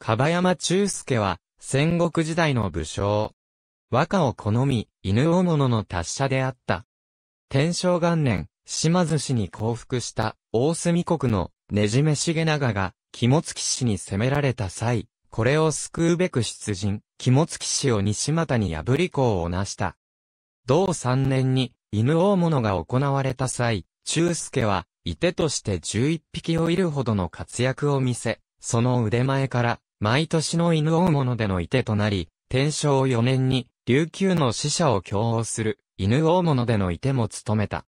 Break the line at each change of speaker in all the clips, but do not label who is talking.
かばやま中介は、
戦国時代の武将。和歌を好み、犬大物の達者であった。天正元年、島津氏に降伏した大隅国のねじめ重長が、肝付氏に攻められた際、これを救うべく出陣、肝付氏を西又に破り功を成した。同三年に、犬大物が行われた際、忠介は、伊手として11匹をいるほどの活躍を見せ、その腕前から、毎年の犬大物でのいてとなり、天正4年に、琉球の死者を供応する、犬大物でのいても務めた。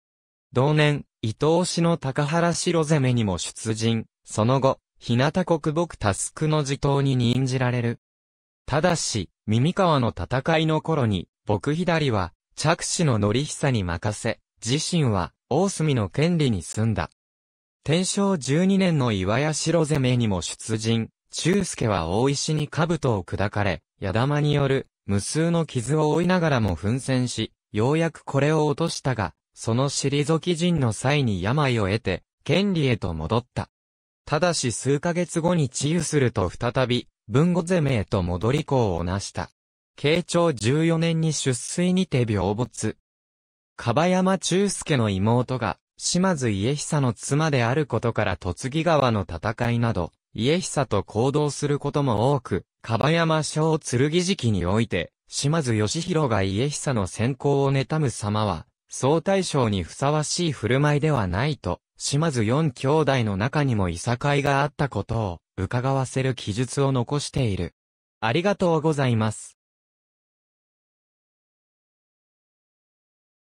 同年、伊東氏の高原城攻めにも出陣、その後、日向国牧タスクの地頭に任じられる。ただし、耳川の戦いの頃に、僕左は、着手の則久に任せ、自身は、大隅の権利に住んだ。天正12年の岩屋城攻めにも出陣、中介は大石に兜を砕かれ、矢玉による無数の傷を負いながらも奮戦し、ようやくこれを落としたが、その退き陣の際に病を得て、権利へと戻った。ただし数ヶ月後に治癒すると再び、文後攻めへと戻り功を成した。慶長14年に出水にて病没。樺山中介の妹が、島津家久の妻であることから嫁ぎ川の戦いなど、家久と行動することも多く、樺山小剣時期において、島津義弘が家久の先行を妬む様は、総大将にふさわしい振る舞いではないと、島津四兄弟の中にもいさかいがあったことを、伺わせる記述を残している。あり
がとうございます。